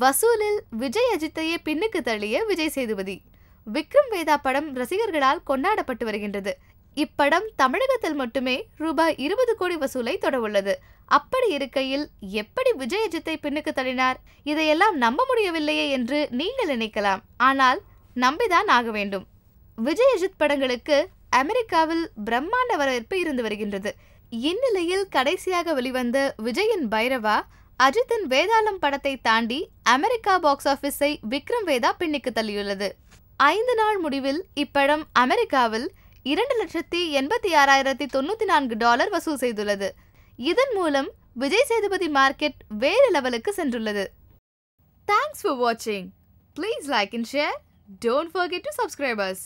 வசூலில் விஜய் அஜித்தையே பின்னுக்கு தள்ளிய விஜய் சேதுபதி விக்ரம் வேதா படம் ரசிகர்களால் கொண்டாடப்பட்டு வருகின்றது இப்படம் தமிழகத்தில் மட்டுமே ரூபாய் இருபது கோடி வசூலை தொடவுள்ளது அப்படி இருக்கையில் எப்படி விஜய் அஜித்தை பின்னுக்கு தள்ளினார் இதையெல்லாம் நம்ப முடியவில்லையே என்று நீங்கள் நினைக்கலாம் ஆனால் நம்பிதான் ஆக வேண்டும் விஜய் அஜித் படங்களுக்கு அமெரிக்காவில் பிரம்மாண்ட வரவேற்பு இருந்து வருகின்றது இந்நிலையில் கடைசியாக வெளிவந்த விஜயின் பைரவா அஜித்தின் வேதாளம் படத்தை தாண்டி அமெரிக்கா பாக்ஸ் ஆஃபீஸை விக்ரம் வேதா பின்னுக்கு தள்ளியுள்ளது ஐந்து நாள் முடிவில் இப்படம் அமெரிக்காவில் இரண்டு லட்சத்தி எண்பத்தி ஆறாயிரத்தி தொண்ணூத்தி நான்கு டாலர் வசூல் செய்துள்ளது இதன் மூலம் விஜய் சேதுபதி மார்க்கெட் வேறு லெவலுக்கு சென்றுள்ளது தேங்க்ஸ் ஃபார் வாட்சிங் please like and share don't forget to subscribers